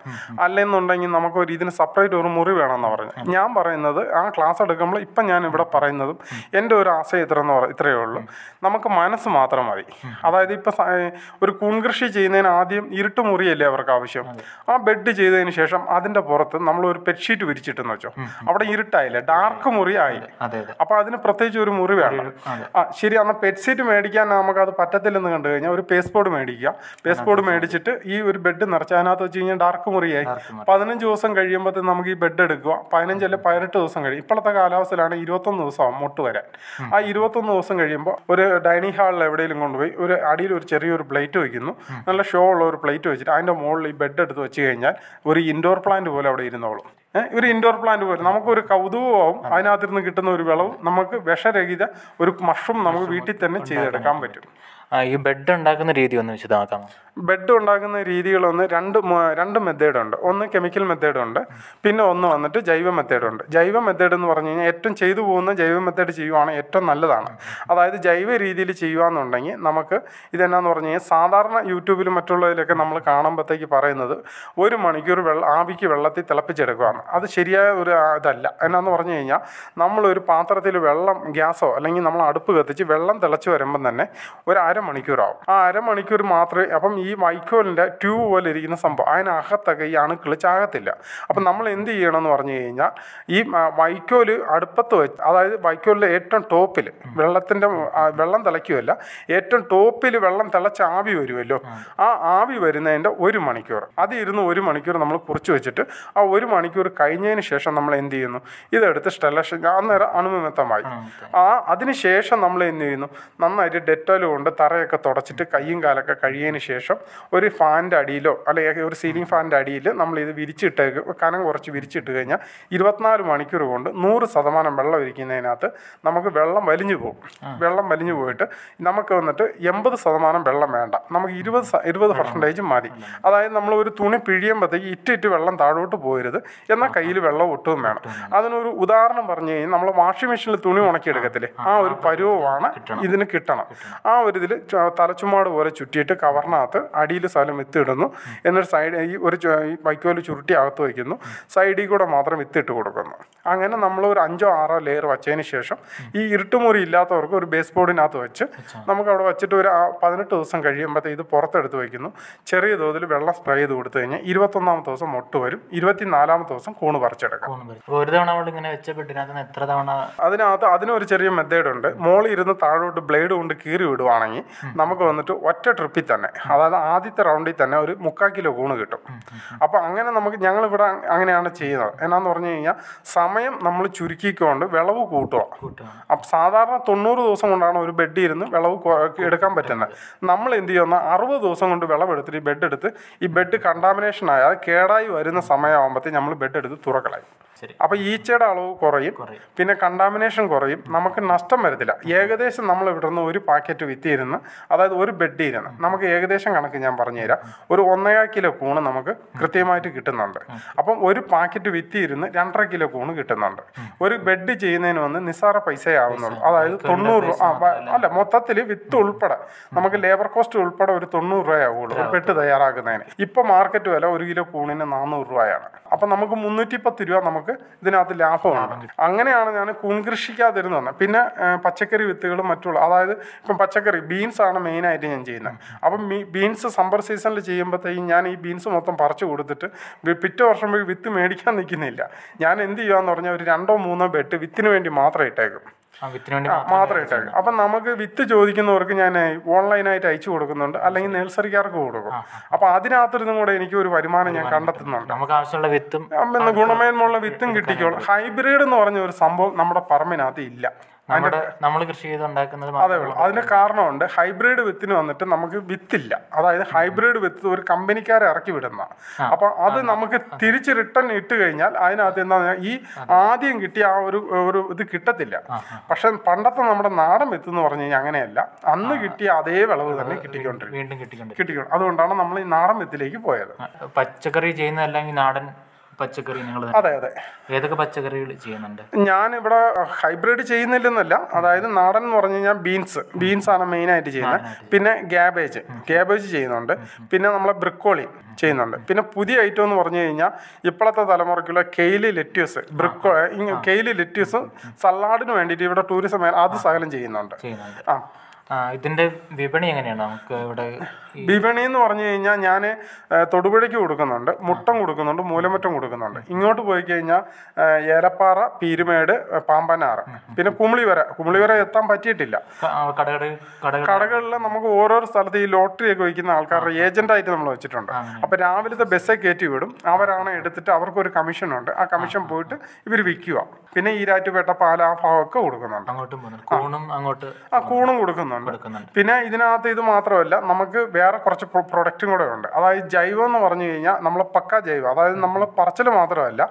അല്ലെന്നുണ്ടെങ്കിൽ നമുക്ക് ഒരു ഇതിന് സെപ്പറേറ്റ് ഒരു മുറി വേണമെന്ന് പറഞ്ഞു ഞാൻ പറയുന്നത് ആ ക്ലാസ് എടുക്കുമ്പോൾ ഇപ്പം ഞാൻ ഇവിടെ പറയുന്നതും എൻ്റെ ഒരു ആശയം ഇത്ര എന്ന് പറയും ഇത്രയേ ഉള്ളൂ നമുക്ക് മനസ്സ് മാത്രം മതി അതായത് ഇപ്പം ഒരു കുൺകൃഷി ചെയ്യുന്നതിന് ആദ്യം ഇരുട്ട് മുറിയല്ലേ അവർക്ക് ആവശ്യം ആ ബെഡ് ചെയ്തതിന് ശേഷം അതിൻ്റെ പുറത്ത് നമ്മൾ ഒരു ബെഡ്ഷീറ്റ് വിരിച്ചിട്ടെന്ന് വെച്ചോ അവിടെ ഇരുട്ടായില്ലേ ഡാർക്ക് മുറി അപ്പൊ അതിന് പ്രത്യേകിച്ച് ഒരു മുറി വേണം ശരി എന്നാൽ പെറ്റ്സീറ്റ് മേടിക്കാൻ നമുക്ക് അത് പറ്റത്തില്ലെന്ന് കണ്ടു കഴിഞ്ഞാൽ ഒരു പേസ്പോർട്ട് മേടിക്കുക പേസ്പോർട്ട് മേടിച്ചിട്ട് ഈ ഒരു ബെഡ് നിറച്ച് അതിനകത്ത് വെച്ച് കഴിഞ്ഞാൽ ഡാർക്ക് മുറിയായി പതിനഞ്ച് ദിവസം കഴിയുമ്പോൾ നമുക്ക് ഈ ബെഡ് എടുക്കുക പതിനഞ്ച് അല്ലെ പതിനെട്ട് ദിവസം കഴിയും ഇപ്പോഴത്തെ കാലാവസ്ഥയിലാണ് ഇരുപത്തൊന്ന് ദിവസം മുട്ട് വരാൻ ആ ഇരുപത്തൊന്ന് ദിവസം കഴിയുമ്പോൾ ഒരു ഡൈനിങ് ഹാളിൽ എവിടെയെങ്കിലും കൊണ്ടുപോയി ഒരു അടിയിൽ ഒരു ചെറിയൊരു പ്ലേറ്റ് വയ്ക്കുന്നു നല്ല ഷോ ഉള്ള ഒരു പ്ലേറ്റ് വെച്ചിട്ട് അതിൻ്റെ മുകളിൽ ഈ ബെഡ് എടുത്ത് വെച്ച് കഴിഞ്ഞാൽ ഒരു ഇൻഡോർ പ്ലാന്റ് പോലെ അവിടെ ഇരുന്നോളും ഒരു ഇൻഡോർ പ്ലാന്റ് പോലെ നമുക്കൊരു കൗതുകമാവും അതിനകത്തുനിന്ന് കിട്ടുന്ന ഒരു വിളവും നമുക്ക് വിഷരഹിത ഒരു മഷ്റൂം നമുക്ക് വീട്ടിൽ തന്നെ ചെയ്തെടുക്കാൻ പറ്റും ഈ ബെഡ് ഉണ്ടാക്കുന്ന രീതി ഒന്ന് വിശദമാക്കാം ബെഡ് ഉണ്ടാക്കുന്ന രീതികളൊന്ന് രണ്ട് രണ്ട് മെത്തേഡുണ്ട് ഒന്ന് കെമിക്കൽ മെത്തേഡുണ്ട് പിന്നെ ഒന്ന് വന്നിട്ട് ജൈവ മെത്തേഡുണ്ട് ജൈവ മെത്തേഡ് എന്ന് പറഞ്ഞു കഴിഞ്ഞാൽ ഏറ്റവും ചെയ്തു പോകുന്ന ജൈവ മെത്തേഡ് ചെയ്യുവാണ് ഏറ്റവും നല്ലതാണ് അതായത് ജൈവ രീതിയിൽ ചെയ്യുകയെന്നുണ്ടെങ്കിൽ നമുക്ക് ഇതെന്നാന്ന് പറഞ്ഞു കഴിഞ്ഞാൽ സാധാരണ യൂട്യൂബിലും മറ്റുള്ളതിലൊക്കെ നമ്മൾ കാണുമ്പോഴത്തേക്ക് പറയുന്നത് ഒരു മണിക്കൂർ വെള്ളം ആവിക്ക് വെള്ളത്തിൽ തിളപ്പിച്ചെടുക്കുകയാണ് അത് ശരിയായ ഒരു ഇതല്ല എന്നാന്ന് പറഞ്ഞു കഴിഞ്ഞാൽ നമ്മളൊരു പാത്രത്തിൽ വെള്ളം ഗ്യാസോ അല്ലെങ്കിൽ നമ്മൾ അടുപ്പ് കത്തിച്ച് വെള്ളം തിളച്ച് വരുമ്പം തന്നെ ഒരു അര അരമണിക്കൂറാവും ആ അരമണിക്കൂർ മാത്രമേ അപ്പം ഈ വൈക്കോലിൻ്റെ ട്യൂബ് പോലെ ഇരിക്കുന്ന സംഭവം അതിനകത്തൊക്കെ ഈ അണുക്കൾ ചാകത്തില്ല അപ്പം നമ്മൾ എന്ത് ചെയ്യണമെന്ന് പറഞ്ഞു കഴിഞ്ഞാൽ ഈ വൈക്കോൽ അടുപ്പത്ത് വെച്ച് അതായത് വൈക്കോലിൻ്റെ ഏറ്റവും ടോപ്പിൽ വെള്ളത്തിൻ്റെ വെള്ളം തിളയ്ക്കുമല്ല ഏറ്റവും ടോപ്പിൽ വെള്ളം തിളച്ച് ആവി വരുമല്ലോ ആ ആവി വരുന്നതിൻ്റെ ഒരു മണിക്കൂർ അത് ഇരുന്ന് ഒരു മണിക്കൂർ നമ്മൾ കുറിച്ച് വെച്ചിട്ട് ആ ഒരു മണിക്കൂർ കഴിഞ്ഞതിന് ശേഷം നമ്മൾ എന്ത് ചെയ്യുന്നു ഇതെടുത്ത് സ്റ്റെലക്ഷൻ അന്നേരം അണുമിമത്തമായി ആ അതിന് ശേഷം നമ്മൾ എന്ത് ചെയ്യുന്നു നന്നായിട്ട് ഡെറ്റോൽ കൊണ്ട് തറയൊക്കെ തുടച്ചിട്ട് കയ്യും കാലൊക്കെ കഴിയതിന് ശേഷം ഒരു ഫാനിൻ്റെ അടിയിലോ അല്ലെങ്കിൽ ഒരു സീലിംഗ് ഫാനിൻ്റെ അടിയിൽ നമ്മൾ ഇത് വിരിച്ചിട്ട് കനം കുറച്ച് വിരിച്ചിട്ട് കഴിഞ്ഞാൽ ഇരുപത്തിനാല് മണിക്കൂർ കൊണ്ട് നൂറ് ശതമാനം വെള്ളം ഇരിക്കുന്നതിനകത്ത് നമുക്ക് വെള്ളം വലിഞ്ഞു പോകും വെള്ളം വലിഞ്ഞു പോയിട്ട് നമുക്ക് വന്നിട്ട് എൺപത് ശതമാനം വെള്ളം വേണ്ട നമുക്ക് ഇരുപത് ഇരുപത് പെർസെൻറ്റേജ് മതി അതായത് നമ്മൾ ഒരു തുണി പിഴിയുമ്പോഴത്തേക്ക് ഇറ്റ് വെള്ളം താഴോട്ട് പോയരുത് എന്നാൽ കയ്യിൽ വെള്ളം ഒട്ടും വേണം അതിനൊരു ഉദാഹരണം പറഞ്ഞു കഴിഞ്ഞാൽ നമ്മൾ വാഷിംഗ് മെഷീനിൽ തുണി ഉണക്കിയെടുക്കത്തില്ലേ ആ ഒരു പരുവമാണ് ഇതിന് കിട്ടണം ആ ഒരു ഇതിൽ തലച്ചുമാട് പോലെ ചുറ്റിയിട്ട് കവറിനകത്ത് അടിയിൽ സ്ഥലം വിത്തിടുന്നു എന്നിട്ട് സൈഡ് ഈ ഒരു വൈക്കോല് ചുരുട്ടി അകത്ത് വയ്ക്കുന്നു സൈഡിൽ കൂടെ മാത്രം വിത്തിട്ട് കൊടുക്കുന്നു അങ്ങനെ നമ്മൾ ഒരു അഞ്ചോ ആറോ ലെയർ വച്ചതിന് ശേഷം ഈ ഇരുട്ടുമുറി ഇല്ലാത്തവർക്ക് ഒരു ബേസ് ബോർഡിനകത്ത് വെച്ച് നമുക്ക് അവിടെ വെച്ചിട്ട് ഒരു പതിനെട്ട് ദിവസം കഴിയുമ്പോഴത്തെ ഇത് പുറത്തെടുത്ത് വയ്ക്കുന്നു ചെറിയ തോതിൽ വെള്ളം സ്പ്രേ ചെയ്ത് കൊടുത്തു കഴിഞ്ഞാൽ ഇരുപത്തൊന്നാമത്തെ ദിവസം മുട്ട് വരും ഇരുപത്തിനാലാമത്തെ ദിവസം കൂണ് പറിച്ചെടുക്കും ഒരു തവണ ഇങ്ങനെ വെച്ചപ്പെട്ടിനകത്ത് എത്ര തവണ അതിനകത്ത് അതിനൊരു ചെറിയ മെത്തേഡ് ഉണ്ട് മോളിൽ ഇരുന്ന് താഴോട്ട് ബ്ലേഡ് കൊണ്ട് കീറി വിടുവാണെങ്കിൽ നമുക്ക് വന്നിട്ട് ഒറ്റ ട്രിപ്പിൽ തന്നെ അതായത് ആദ്യത്തെ റൗണ്ടിൽ തന്നെ ഒരു മുക്കാൽ കിലോ കൂണ് കിട്ടും അപ്പോൾ അങ്ങനെ നമുക്ക് ഞങ്ങളിവിടെ അങ്ങനെയാണ് ചെയ്യുന്നത് എന്നാന്ന് പറഞ്ഞു കഴിഞ്ഞാൽ സമയം നമ്മൾ ചുരുക്കിക്കൊണ്ട് വിളവ് കൂട്ടുക അപ്പം സാധാരണ തൊണ്ണൂറ് ദിവസം കൊണ്ടാണ് ഒരു ബെഡ് ഇരുന്ന് വിളവ് എടുക്കാൻ പറ്റുന്നത് നമ്മൾ എന്ത് ചെയ്യുന്ന അറുപത് ദിവസം കൊണ്ട് വിളവെടുത്തിട്ട് ഈ ബെഡ് എടുത്ത് ഈ ബെഡ് കണ്ടാമിനേഷൻ ആയാൽ കേടായി വരുന്ന സമയമാകുമ്പോഴത്തേക്ക് നമ്മൾ ബെഡ് എടുത്ത് തുറക്കളായി അപ്പോൾ ഈച്ചയുടെ അളവ് കുറയും പിന്നെ കണ്ടാമിനേഷൻ കുറയും നമുക്ക് നഷ്ടം വരത്തില്ല ഏകദേശം നമ്മൾ ഇവിടുന്ന് ഒരു പാക്കറ്റ് വിത്തിരുന്ന് അതായത് ഒരു ബെഡ് ഇരുന്ന് നമുക്ക് ഏകദേശം കണക്ക് ഞാൻ പറഞ്ഞുതരാം ഒരു ഒന്നേകാൽ കിലോ കൂണ് നമുക്ക് കൃത്യമായിട്ട് കിട്ടുന്നുണ്ട് അപ്പം ഒരു പാക്കറ്റ് വിത്തിരുന്ന് രണ്ടര കിലോ കൂണ് കിട്ടുന്നുണ്ട് ഒരു ബെഡ് ചെയ്യുന്നതിന് വന്ന് നിസ്സാര പൈസയേ ആവുന്നുള്ളൂ അതായത് തൊണ്ണൂറ് രൂപ അല്ല മൊത്തത്തിൽ വിത്ത് ഉൾപ്പെടെ നമുക്ക് ലേബർ കോസ്റ്റ് ഉൾപ്പെടെ ഒരു തൊണ്ണൂറ് രൂപയാവുള്ളൂ ഒരു ബെഡ് തയ്യാറാക്കുന്നതിന് ഇപ്പൊ മാർക്കറ്റ് വില ഒരു കിലോ കൂണിന് നാനൂറ് രൂപയാണ് അപ്പൊ നമുക്ക് മുന്നൂറ്റി പത്ത് രൂപ നമുക്ക് നമുക്ക് ഇതിനകത്ത് ലാഭമാണ് അങ്ങനെയാണ് ഞാൻ കൂൺകൃഷിക്കാതിരുന്നത് പിന്നെ പച്ചക്കറി വിത്തുകളും മറ്റുള്ള അതായത് ഇപ്പം പച്ചക്കറി ബീൻസ് ആണ് മെയിനായിട്ട് ഞാൻ ചെയ്യുന്നത് അപ്പം ബീൻസ് സമ്പർ സീസണിൽ ചെയ്യുമ്പോഴത്തേക്കും ഞാൻ ഈ ബീൻസ് മൊത്തം പറിച്ചു കൊടുത്തിട്ട് പിറ്റേ വർഷം വിത്ത് മേടിക്കാൻ നിൽക്കുന്നില്ല ഞാൻ എന്ത് എന്ന് പറഞ്ഞാൽ ഒരു രണ്ടോ മൂന്നോ ബെഡ് വിത്തിന് വേണ്ടി മാത്രം ഇട്ടേക്കും മാത്രമേ ഇട്ടേക്കും അപ്പം നമുക്ക് വിത്ത് ചോദിക്കുന്നവർക്ക് ഞാൻ ഓൺലൈനായിട്ട് അയച്ചു കൊടുക്കുന്നുണ്ട് അല്ലെങ്കിൽ നഴ്സറിക്കാർക്ക് കൊടുക്കും അപ്പം അതിനകത്തിരുന്നും കൂടെ എനിക്ക് ഒരു വരുമാനം ഞാൻ കണ്ടെത്തുന്നുണ്ട് നമുക്ക് ആവശ്യമുള്ള വിത്തും ഗുണമേന്മയുള്ള വിത്തും കിട്ടിക്കോളും ഹൈബ്രിഡ് എന്ന് പറഞ്ഞ ഒരു സംഭവം നമ്മുടെ പറമ്പിനകത്ത് ഇല്ല നമ്മുടെ നമ്മൾ കൃഷി കാരണമുണ്ട് ഹൈബ്രിഡ് വിത്തിന് വന്നിട്ട് നമുക്ക് വിത്തില്ല അതായത് ഹൈബ്രിഡ് വിത്ത് ഒരു കമ്പനിക്കാരെ ഇറക്കി വിടുന്ന അപ്പോൾ അത് നമുക്ക് തിരിച്ച് റിട്ടേൺ ഇട്ട് കഴിഞ്ഞാൽ അതിനകത്ത് എന്താ ഈ ആദ്യം കിട്ടിയ ആ ഒരു ഒരു ഇത് കിട്ടത്തില്ല പക്ഷെ പണ്ടത്തെ നമ്മുടെ നാടൻ വിത്ത് എന്ന് പറഞ്ഞു കഴിഞ്ഞാൽ അങ്ങനെയല്ല അന്ന് കിട്ടിയ അതേ വിളവ് തന്നെ കിട്ടിക്കൊണ്ടിരിക്കും വീണ്ടും അതുകൊണ്ടാണ് നമ്മൾ ഈ നാടൻ വിത്തിലേക്ക് പോയത് പച്ചക്കറി ചെയ്യുന്നതല്ലെങ്കിൽ നാടൻ പച്ചക്കറി അതെ അതെ ഏതൊക്കെ പച്ചക്കറികൾ ചെയ്യുന്നുണ്ട് ഞാൻ ഇവിടെ ഹൈബ്രിഡ് ചെയ്യുന്നില്ലെന്നല്ല അതായത് നാടൻ എന്ന് പറഞ്ഞു കഴിഞ്ഞാൽ ബീൻസ് ബീൻസ് ആണ് മെയിനായിട്ട് ചെയ്യുന്നത് പിന്നെ ഗ്യാബേജ് ഗ്യാബേജ് ചെയ്യുന്നുണ്ട് പിന്നെ നമ്മളെ ബ്രിക്കോളി ചെയ്യുന്നുണ്ട് പിന്നെ പുതിയ ഐറ്റം എന്ന് പറഞ്ഞു കഴിഞ്ഞാൽ ഇപ്പോഴത്തെ തലമുറയ്ക്കുള്ള കെയിലി ലെറ്റ്യൂസ് ബ്രിക്കോ കെയിലി ലെറ്റ്യൂസ് സലാഡിന് വേണ്ടിയിട്ട് ഇവിടെ ടൂറിസം അത് സകലം ചെയ്യുന്നുണ്ട് ആ ഇതിന്റെ വിപണി എങ്ങനെയാണ് നമുക്ക് ഇവിടെ വിപണി എന്ന് പറഞ്ഞു കഴിഞ്ഞാൽ ഞാൻ തൊടുപുഴയ്ക്ക് കൊടുക്കുന്നുണ്ട് മുട്ടം കൊടുക്കുന്നുണ്ട് മൂലമറ്റം കൊടുക്കുന്നുണ്ട് ഇങ്ങോട്ട് പോയി കഴിഞ്ഞാൽ ഏലപ്പാറ പീരുമേട് പാമ്പനാറ് പിന്നെ കുമളി വരെ എത്താൻ പറ്റിയിട്ടില്ല കടകളിൽ നമുക്ക് ഓരോരോ സ്ഥലത്ത് ഈ ലോട്ടറി ഒക്കെ വയ്ക്കുന്ന ആൾക്കാരുടെ ഏജന്റായിട്ട് നമ്മൾ വെച്ചിട്ടുണ്ട് അപ്പോൾ രാവിലത്തെ ബസ്സേ കയറ്റി വിടും അവരാണ് എടുത്തിട്ട് അവർക്കൊരു ഉണ്ട് ആ കമ്മീഷൻ പോയിട്ട് ഇവർ വിൽക്കുക പിന്നെ ഈരാറ്റുപേട്ട പാല ആ ഭാഗമൊക്കെ കൊടുക്കുന്നുണ്ട് അങ്ങോട്ട് ആ കൂണും കൊടുക്കുന്നുണ്ട് പിന്നെ ഇതിനകത്ത് ഇത് മാത്രമല്ല നമുക്ക് വേറെ കുറച്ച് പ്രൊഡക്റ്റും കൂടെ ഉണ്ട് അതായത് ജൈവം എന്ന് പറഞ്ഞു കഴിഞ്ഞാൽ നമ്മൾ പക്ക ജൈവം അതായത് നമ്മൾ പറച്ചിൽ മാത്രമല്ല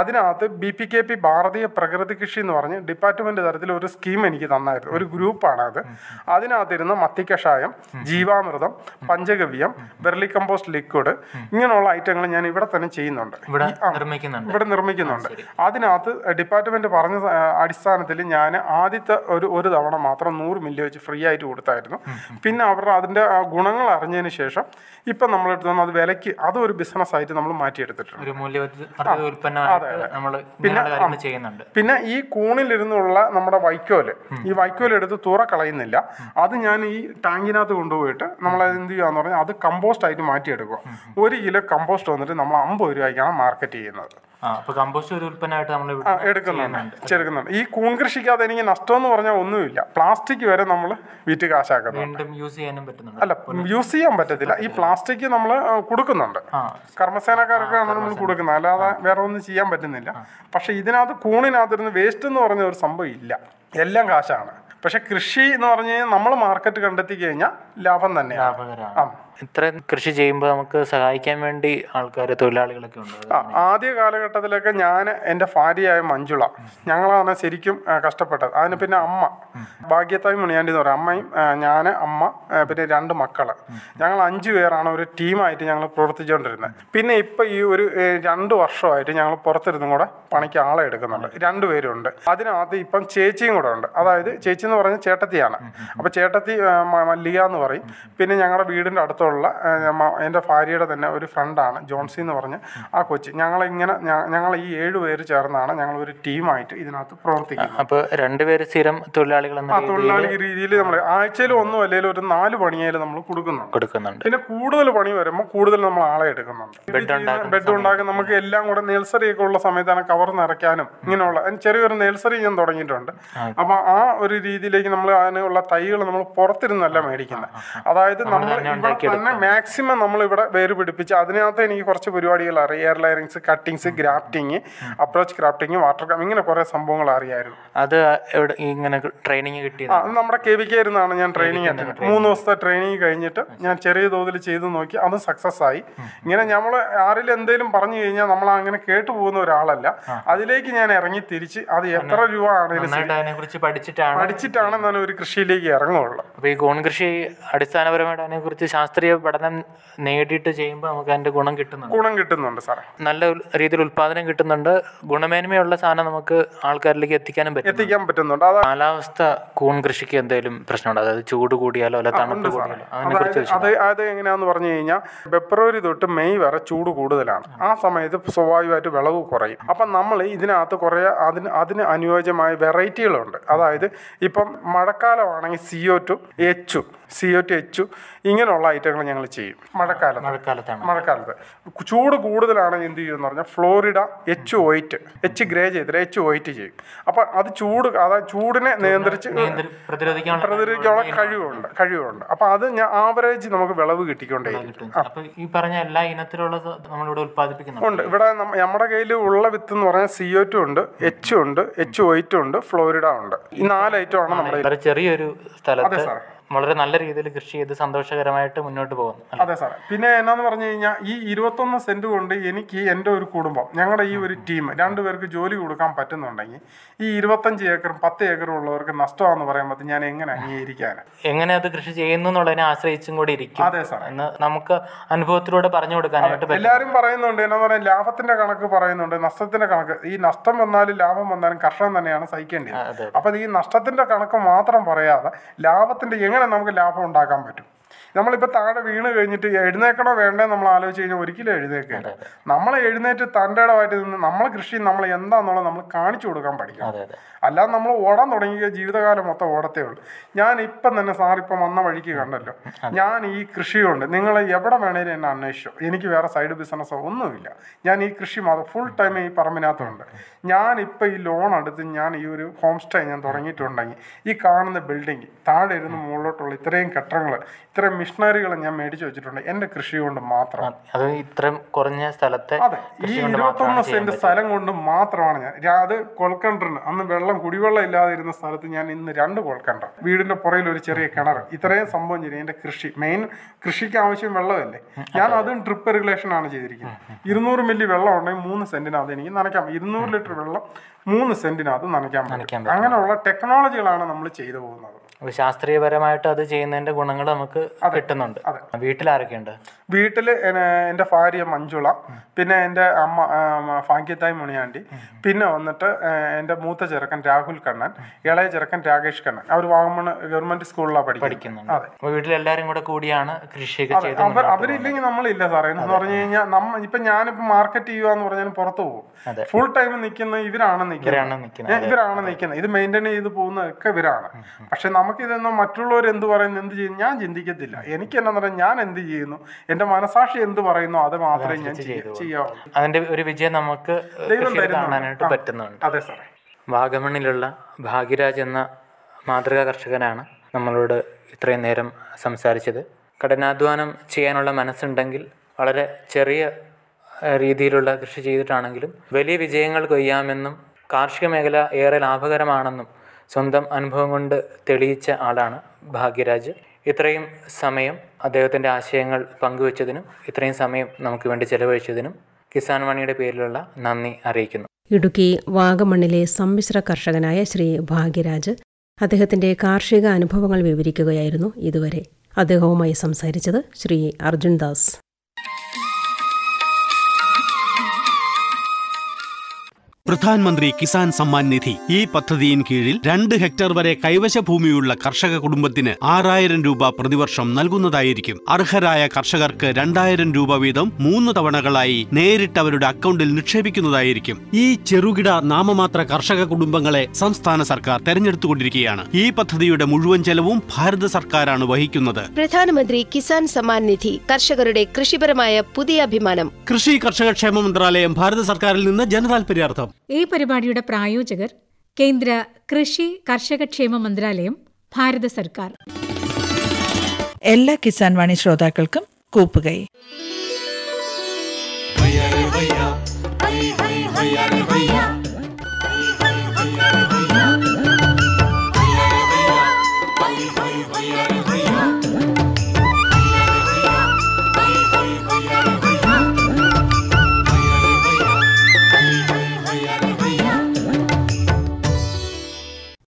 അതിനകത്ത് ബി പി കെ പി ഭാരതീയ പ്രകൃതി കൃഷി എന്ന് പറഞ്ഞ് ഡിപ്പാർട്ട്മെന്റ് തരത്തിൽ ഒരു സ്കീം എനിക്ക് തന്നായിരുന്നു ഒരു ഗ്രൂപ്പാണ് അത് അതിനകത്തിരുന്ന് മത്തിക്കഷായം ജീവാമൃതം പഞ്ചഗവ്യം വെർലി കമ്പോസ്റ്റ് ലിക്വിഡ് ഇങ്ങനെയുള്ള ഐറ്റങ്ങൾ ഞാൻ ഇവിടെ തന്നെ ചെയ്യുന്നുണ്ട് ഇവിടെ നിർമ്മിക്കുന്നുണ്ട് അതിനകത്ത് ഡിപ്പാർട്ട്മെന്റ് ഡിപ്പാർട്ട്മെൻറ്റ് പറഞ്ഞ അടിസ്ഥാനത്തിൽ ഞാൻ ആദ്യത്തെ ഒരു ഒരു തവണ മാത്രം നൂറ് മില്ലി വെച്ച് ഫ്രീ ആയിട്ട് കൊടുത്തായിരുന്നു പിന്നെ അവരുടെ അതിൻ്റെ ഗുണങ്ങൾ അറിഞ്ഞതിന് ശേഷം ഇപ്പം നമ്മളെടുത്ത് അത് വിലയ്ക്ക് അതൊരു ബിസിനസ് ആയിട്ട് നമ്മൾ മാറ്റിയെടുത്തിട്ടുണ്ട് ഒരു പിന്നെ പിന്നെ ഈ കൂണിലിരുന്നുള്ള നമ്മുടെ വൈക്കോല് ഈ വൈക്കോൽ എടുത്ത് തുറ കളയുന്നില്ല അത് ഞാൻ ഈ ടാങ്കിനകത്ത് കൊണ്ടുപോയിട്ട് നമ്മൾ എന്ത് എന്ന് പറഞ്ഞാൽ അത് കമ്പോസ്റ്റ് ആയിട്ട് മാറ്റിയെടുക്കുക ഒരു കിലോ കമ്പോസ്റ്റ് വന്നിട്ട് നമ്മൾ അമ്പത് രൂപയ്ക്കാണ് മാർക്കറ്റ് ചെയ്യുന്നത് എടുക്കുന്നുണ്ട് ഈ കൂൺ കൃഷിക്ക് അത് എനിക്ക് നഷ്ടം എന്ന് പറഞ്ഞാൽ ഒന്നുമില്ല പ്ലാസ്റ്റിക് വരെ നമ്മൾ വിറ്റ് കാശാക്കുന്നുണ്ട് അല്ല യൂസ് ചെയ്യാൻ പറ്റത്തില്ല ഈ പ്ലാസ്റ്റിക് നമ്മൾ കൊടുക്കുന്നുണ്ട് കർമ്മസേനക്കാർക്കാണ് നമ്മൾ കൊടുക്കുന്നത് അല്ലാതെ വേറെ ഒന്നും ചെയ്യാൻ പറ്റുന്നില്ല പക്ഷെ ഇതിനകത്ത് കൂണിനകത്തിരുന്ന് വേസ്റ്റ് എന്ന് പറഞ്ഞ ഒരു സംഭവം ഇല്ല എല്ലാം കാശാണ് പക്ഷെ കൃഷി എന്ന് പറഞ്ഞു കഴിഞ്ഞാൽ നമ്മൾ മാർക്കറ്റ് കണ്ടെത്തി കഴിഞ്ഞാൽ ലാഭം തന്നെയാണ് ആ ഇത്രയും കൃഷി ചെയ്യുമ്പോൾ നമുക്ക് സഹായിക്കാൻ വേണ്ടി ആൾക്കാർ തൊഴിലാളികളൊക്കെ ഉണ്ട് ആദ്യ കാലഘട്ടത്തിലൊക്കെ ഞാൻ എൻ്റെ ഭാര്യയായ മഞ്ജുള ഞങ്ങളാണ് ശരിക്കും കഷ്ടപ്പെട്ടത് അതിന് പിന്നെ അമ്മ ഭാഗ്യത്തായി മുണിയാണ്ടി എന്ന് പറയാം അമ്മയും ഞാൻ അമ്മ പിന്നെ രണ്ട് മക്കൾ ഞങ്ങൾ അഞ്ച് പേരാണ് ഒരു ടീമായിട്ട് ഞങ്ങൾ പ്രവർത്തിച്ചുകൊണ്ടിരുന്നത് പിന്നെ ഇപ്പം ഈ ഒരു രണ്ട് വർഷമായിട്ട് ഞങ്ങൾ പുറത്തിരുന്നും കൂടെ പണിക്ക് ആളെ എടുക്കുന്നുണ്ട് ഉണ്ട് അതിനകത്ത് ഇപ്പം ചേച്ചിയും കൂടെ ഉണ്ട് അതായത് ചേച്ചി എന്ന് പറഞ്ഞാൽ ചേട്ടത്തിയാണ് അപ്പോൾ ചേട്ടത്തി മല്ലിക എന്ന് പറയും പിന്നെ ഞങ്ങളുടെ വീടിൻ്റെ അടുത്തുള്ള അടുത്തുള്ള എൻ്റെ ഭാര്യയുടെ തന്നെ ഒരു ഫ്രണ്ടാണ് ജോൺസി എന്ന് പറഞ്ഞ് ആ കൊച്ച് ഞങ്ങളിങ്ങനെ ഞങ്ങൾ ഈ ഏഴ് പേര് ചേർന്നാണ് ഞങ്ങൾ ഒരു ടീമായിട്ട് ഇതിനകത്ത് പ്രവർത്തിക്കുന്നത് അപ്പോൾ രണ്ടുപേര് സ്ഥിരം തൊഴിലാളികൾ ആ തൊഴിലാളി രീതിയിൽ നമ്മൾ ആഴ്ചയിൽ ഒന്നും അല്ലെങ്കിൽ ഒരു നാല് പണിയായാലും നമ്മൾ കൊടുക്കുന്നുണ്ട് കൊടുക്കുന്നുണ്ട് പിന്നെ കൂടുതൽ പണി വരുമ്പോൾ കൂടുതൽ നമ്മൾ ആളെ എടുക്കുന്നുണ്ട് ബെഡ് ഉണ്ടാക്കി നമുക്ക് എല്ലാം കൂടെ നേഴ്സറി ഒക്കെ ഉള്ള സമയത്താണ് കവർ നിറയ്ക്കാനും ഇങ്ങനെയുള്ള ചെറിയൊരു നേഴ്സറി ഞാൻ തുടങ്ങിയിട്ടുണ്ട് അപ്പോൾ ആ ഒരു രീതിയിലേക്ക് നമ്മൾ അതിനുള്ള തൈകൾ നമ്മൾ പുറത്തിരുന്നല്ല മേടിക്കുന്നത് അതായത് നമ്മൾ തന്നെ മാക്സിമം നമ്മൾ ഇവിടെ വേര് പിടിപ്പിച്ച് അതിനകത്ത് എനിക്ക് കുറച്ച് പരിപാടികൾ അറിയാം air layerings cuttings grafting approach grafting water graft ഇങ്ങനെ കുറേ സംഭവങ്ങൾ അറിയായിരുന്നു അത് എവിടെ ഇങ്ങനെ ട്രെയിനിങ് കിട്ടിയത് നമ്മുടെ കെ വി കെ ഇരുന്നാണ് ഞാൻ ട്രെയിനിങ് മൂന്ന് ദിവസത്തെ ട്രെയിനിങ് കഴിഞ്ഞിട്ട് ഞാൻ ചെറിയ തോതിൽ ചെയ്ത് നോക്കി അത് സക്സസ് ആയി ഇങ്ങനെ നമ്മൾ ആരിൽ എന്തെങ്കിലും പറഞ്ഞു കഴിഞ്ഞാൽ നമ്മൾ അങ്ങനെ കേട്ടു പോകുന്ന ഒരാളല്ല അതിലേക്ക് ഞാൻ ഇറങ്ങി തിരിച്ച് അത് എത്ര രൂപ ആണെങ്കിലും പഠിച്ചിട്ടാണ് പഠിച്ചിട്ടാണ് ഞാൻ ഒരു കൃഷിയിലേക്ക് ഇറങ്ങുള്ളൂ അപ്പൊ ഈ ഗോൺ കൃഷി അടിസ്ഥാനപരമായിട്ട് അതിനെക്കുറിച്ച് ശാസ്ത്ര ശാസ്ത്രീയ പഠനം നേടിയിട്ട് ചെയ്യുമ്പോൾ നമുക്ക് അതിന്റെ ഗുണം കിട്ടുന്നുണ്ട് ഗുണം കിട്ടുന്നുണ്ട് സാറേ നല്ല രീതിയിൽ ഉൽപാദനം കിട്ടുന്നുണ്ട് ഗുണമേന്മയുള്ള സാധനം നമുക്ക് ആൾക്കാരിലേക്ക് എത്തിക്കാനും പറ്റും എത്തിക്കാൻ പറ്റുന്നുണ്ട് കാലാവസ്ഥ കൂൺ കൃഷിക്ക് എന്തെങ്കിലും പ്രശ്നമുണ്ടോ അതായത് ചൂട് കൂടിയാലോ അല്ല തണുപ്പ് കൂടിയാലോ അത് എങ്ങനെയാന്ന് പറഞ്ഞു കഴിഞ്ഞാൽ ഫെബ്രുവരി തൊട്ട് മെയ് വരെ ചൂട് കൂടുതലാണ് ആ സമയത്ത് സ്വാഭാവികമായിട്ട് വിളവ് കുറയും അപ്പം നമ്മൾ ഇതിനകത്ത് കുറേ അതിന് അതിന് അനുയോജ്യമായ വെറൈറ്റികളുണ്ട് അതായത് ഇപ്പം മഴക്കാലമാണെങ്കിൽ C O two H C O two H ഇങ്ങനെയുള്ള ഐറ്റം മാറ്റങ്ങൾ ഞങ്ങൾ ചെയ്യും മഴക്കാലത്ത് മഴക്കാലത്താണ് മഴക്കാലത്ത് ചൂട് കൂടുതലാണ് എന്ത് ചെയ്യുമെന്ന് പറഞ്ഞാൽ ഫ്ലോറിഡ എച്ച് ഒയിറ്റ് എച്ച് ഗ്രേ ചെയ്തിട്ട് എച്ച് ഒയിറ്റ് ചെയ്യും അപ്പം അത് ചൂട് അതായത് ചൂടിനെ നിയന്ത്രിച്ച് പ്രതിരോധിക്കാനുള്ള കഴിവുണ്ട് കഴിവുണ്ട് അപ്പം അത് ഞാൻ ആവറേജ് നമുക്ക് വിളവ് കിട്ടിക്കൊണ്ടേയിരിക്കും ഈ പറഞ്ഞ എല്ലാ ഇനത്തിലുള്ള നമ്മളിവിടെ ഉത്പാദിപ്പിക്കുന്നു ഉണ്ട് ഇവിടെ നമ്മുടെ കയ്യിൽ ഉള്ള വിത്ത് എന്ന് പറഞ്ഞാൽ സി ഉണ്ട് എച്ച് ഉണ്ട് എച്ച് ഒയിറ്റ് ഉണ്ട് ഫ്ലോറിഡ ഉണ്ട് ഈ നാല് ഐറ്റം ആണ് നമ്മുടെ ചെറിയൊരു സ്ഥലത്ത് വളരെ നല്ല രീതിയിൽ കൃഷി ചെയ്ത് സന്തോഷകരമായിട്ട് മുന്നോട്ട് പോകുന്നു അതെ സാറെ പിന്നെ എന്നാന്ന് പറഞ്ഞു കഴിഞ്ഞാൽ ഈ ഇരുപത്തൊന്ന് സെന്റ് കൊണ്ട് എനിക്ക് എൻ്റെ ഒരു കുടുംബം ഞങ്ങളുടെ ഈ ഒരു ടീം രണ്ടുപേർക്ക് ജോലി കൊടുക്കാൻ പറ്റുന്നുണ്ടെങ്കിൽ ഈ ഇരുപത്തഞ്ച് ഏക്കറും പത്ത് ഏക്കറും ഉള്ളവർക്ക് നഷ്ടമാണെന്ന് പറയുമ്പോൾ ഞാൻ എങ്ങനെ അംഗീകരിക്കാനാണ് എങ്ങനെ അത് കൃഷി ചെയ്യുന്നു എന്നുള്ളതിനെ ആശ്രയിച്ചും കൂടി ഇരിക്കും അതെ സാർ എന്ന് നമുക്ക് അനുഭവത്തിലൂടെ പറഞ്ഞു കൊടുക്കാനായിട്ട് എല്ലാവരും പറയുന്നുണ്ട് എന്നാ പറയാ ലാഭത്തിന്റെ കണക്ക് പറയുന്നുണ്ട് നഷ്ടത്തിന്റെ കണക്ക് ഈ നഷ്ടം വന്നാലും ലാഭം വന്നാലും കർഷകൻ തന്നെയാണ് സഹിക്കേണ്ടത് അപ്പൊ ഈ നഷ്ടത്തിന്റെ കണക്ക് മാത്രം പറയാതെ ലാഭത്തിന്റെ എങ്ങനെ അങ്ങനെ നമുക്ക് ലാഭം ഉണ്ടാക്കാൻ പറ്റും നമ്മളിപ്പോൾ താഴെ വീണ് കഴിഞ്ഞിട്ട് എഴുന്നേക്കണോ വേണ്ടേ നമ്മൾ ആലോചിച്ച് കഴിഞ്ഞാൽ ഒരിക്കലും എഴുന്നേക്കില്ല നമ്മൾ എഴുന്നേറ്റ് തൻ്റെ ഇടമായിട്ട് നിന്ന് നമ്മളെ കൃഷി നമ്മൾ എന്താണെന്നുള്ളത് നമ്മൾ കാണിച്ചു കൊടുക്കാൻ പഠിക്കണം അല്ലാതെ നമ്മൾ ഓടാൻ തുടങ്ങിയ ജീവിതകാലം മൊത്തം ഓടത്തേ ഉള്ളൂ ഞാൻ ഇപ്പം തന്നെ സാർ ഇപ്പം വന്ന വഴിക്ക് കണ്ടല്ലോ ഞാൻ ഈ കൃഷി കൊണ്ട് നിങ്ങൾ എവിടെ വേണേലും എന്നെ അന്വേഷിച്ചോ എനിക്ക് വേറെ സൈഡ് ബിസിനസ്സോ ഒന്നുമില്ല ഞാൻ ഈ കൃഷി മാത്രം ഫുൾ ടൈം ഈ പറമ്പിനകത്തുണ്ട് ഇപ്പം ഈ ലോൺ എടുത്ത് ഞാൻ ഈ ഒരു ഹോം സ്റ്റേ ഞാൻ തുടങ്ങിയിട്ടുണ്ടെങ്കിൽ ഈ കാണുന്ന ബിൽഡിംഗ് താഴെ ഇരുന്ന് മുകളിലോട്ടുള്ള ഇത്രയും കെട്ടങ്ങൾ ഇത്രയും മിഷണറികളെ ഞാൻ മേടിച്ചു വെച്ചിട്ടുണ്ട് എന്റെ കൃഷി കൊണ്ട് മാത്രം അത് ഇത്രയും കുറഞ്ഞ സ്ഥലത്തെ അതെ ഈ ഇരുപത്തൊന്ന് സെന്റ് സ്ഥലം കൊണ്ട് മാത്രമാണ് ഞാൻ അത് കൊൽക്കണ്ടറിന് അന്ന് വെള്ളം കുടിവെള്ളം ഇല്ലാതിരുന്ന സ്ഥലത്ത് ഞാൻ ഇന്ന് രണ്ട് കൊൽക്കണ്ടർ വീടിന്റെ പുറയിൽ ഒരു ചെറിയ കിണർ ഇത്രയും സംഭവം ചെയ്തു എന്റെ കൃഷി മെയിൻ കൃഷിക്ക് ആവശ്യം വെള്ളമല്ലേ ഞാൻ അതും ട്രിപ്പ് റെഗുലേഷൻ ആണ് ചെയ്തിരിക്കുന്നത് ഇരുന്നൂറ് മില്ലി വെള്ളം ഉണ്ടെങ്കിൽ മൂന്ന് സെന്റിനകത്ത് എനിക്ക് നനയ്ക്കാം ഇരുന്നൂറ് ലിറ്റർ വെള്ളം മൂന്ന് സെന്റിനകത്ത് നനയ്ക്കാൻ പറ്റും അങ്ങനെയുള്ള ടെക്നോളജികളാണ് നമ്മൾ ചെയ്തു പോകുന്നത് അപ്പോൾ ശാസ്ത്രീയപരമായിട്ട് അത് ചെയ്യുന്നതിന്റെ ഗുണങ്ങൾ നമുക്ക് കിട്ടുന്നുണ്ട് വീട്ടിൽ ആരൊക്കെയുണ്ട് വീട്ടിൽ എൻ്റെ ഭാര്യ മഞ്ജുള പിന്നെ എൻ്റെ അമ്മ ഫാങ്കിത്തായ് മുണിയാണ്ടി പിന്നെ വന്നിട്ട് എൻ്റെ മൂത്ത ചെറുക്കൻ രാഹുൽ കണ്ണൻ ഇളയ ചെറുക്കൻ രാകേഷ് കണ്ണൻ അവർ വാഗമണ് ഗവൺമെന്റ് സ്കൂളിലാണ് പഠിക്കുന്നത് അതെ വീട്ടിലെല്ലാരും കൂടെ കൂടിയാണ് കൃഷി അവർ അവരില്ലെങ്കിൽ നമ്മളില്ല സാറേ എന്ന് പറഞ്ഞു കഴിഞ്ഞാൽ നമ്മ ഇപ്പൊ ഞാനിപ്പോ മാർക്കറ്റ് ചെയ്യുവാന്ന് പറഞ്ഞാൽ പുറത്തു പോകും ഫുൾ ടൈം നിൽക്കുന്ന ഇവരാണ് നിൽക്കുന്നത് ഇവരാണ് നിൽക്കുന്നത് ഇത് മെയിൻറ്റെയിൻ ചെയ്ത് ഒക്കെ ഇവരാണ് പക്ഷെ നമ്മൾ നമുക്കിതൊന്നും മറ്റുള്ളവർ എന്ത് പറയുന്നു എന്ത് ചെയ്യുന്നു ഞാൻ ചിന്തിക്കത്തില്ല എനിക്ക് എന്നാ ഞാൻ എന്ത് ചെയ്യുന്നു എന്റെ മനസാക്ഷി എന്ത് പറയുന്നു അത് മാത്രമേ ഞാൻ ചെയ്യാവൂ അതിന്റെ ഒരു വിജയം നമുക്ക് കാണാനായിട്ട് പറ്റുന്നുണ്ട് അതെ സാറേ വാഗമണിലുള്ള ഭാഗ്യരാജ് എന്ന മാതൃകാ കർഷകനാണ് നമ്മളോട് ഇത്രയും നേരം സംസാരിച്ചത് കഠിനാധ്വാനം ചെയ്യാനുള്ള മനസ്സുണ്ടെങ്കിൽ വളരെ ചെറിയ രീതിയിലുള്ള കൃഷി ചെയ്തിട്ടാണെങ്കിലും വലിയ വിജയങ്ങൾ കൊയ്യാമെന്നും കാർഷിക മേഖല ഏറെ ലാഭകരമാണെന്നും സ്വന്തം അനുഭവം കൊണ്ട് തെളിയിച്ച ആളാണ് ഭാഗ്യരാജ് ഇത്രയും സമയം അദ്ദേഹത്തിൻ്റെ ആശയങ്ങൾ പങ്കുവച്ചതിനും ഇത്രയും സമയം നമുക്ക് വേണ്ടി ചെലവഴിച്ചതിനും കിസാൻ വാണിയുടെ പേരിലുള്ള നന്ദി അറിയിക്കുന്നു ഇടുക്കി വാഗമണ്ണിലെ സമ്മിശ്ര കർഷകനായ ശ്രീ ഭാഗ്യരാജ് അദ്ദേഹത്തിൻ്റെ കാർഷിക അനുഭവങ്ങൾ വിവരിക്കുകയായിരുന്നു ഇതുവരെ അദ്ദേഹവുമായി സംസാരിച്ചത് ശ്രീ അർജുൻ ദാസ് പ്രധാൻമന്ത്രി കിസാൻ സമ്മാൻ നിധി ഈ പദ്ധതിയിൻ കീഴിൽ രണ്ട് ഹെക്ടർ വരെ കൈവശ ഭൂമിയുള്ള കർഷക കുടുംബത്തിന് ആറായിരം രൂപ പ്രതിവർഷം നൽകുന്നതായിരിക്കും അർഹരായ കർഷകർക്ക് രണ്ടായിരം രൂപ വീതം മൂന്ന് തവണകളായി നേരിട്ട് അവരുടെ അക്കൗണ്ടിൽ നിക്ഷേപിക്കുന്നതായിരിക്കും ഈ ചെറുകിട നാമമാത്ര കർഷക കുടുംബങ്ങളെ സംസ്ഥാന സർക്കാർ തെരഞ്ഞെടുത്തുകൊണ്ടിരിക്കുകയാണ് ഈ പദ്ധതിയുടെ മുഴുവൻ ചെലവും ഭാരത സർക്കാരാണ് വഹിക്കുന്നത് പ്രധാനമന്ത്രി കിസാൻ സമ്മാൻ നിധി കർഷകരുടെ കൃഷിപരമായ പുതിയ അഭിമാനം കൃഷി കർഷകക്ഷേമ മന്ത്രാലയം ഭാരത സർക്കാരിൽ നിന്ന് ജനതാൽപര്യാർത്ഥം ഈ പരിപാടിയുടെ പ്രായോജകർ കേന്ദ്ര കൃഷി കർഷകക്ഷേമ മന്ത്രാലയം ഭാരത സർക്കാർ എല്ലാ കിസാൻ വാണി ശ്രോതാക്കൾക്കും കൂപ്പുകൈ ഭയ്യാ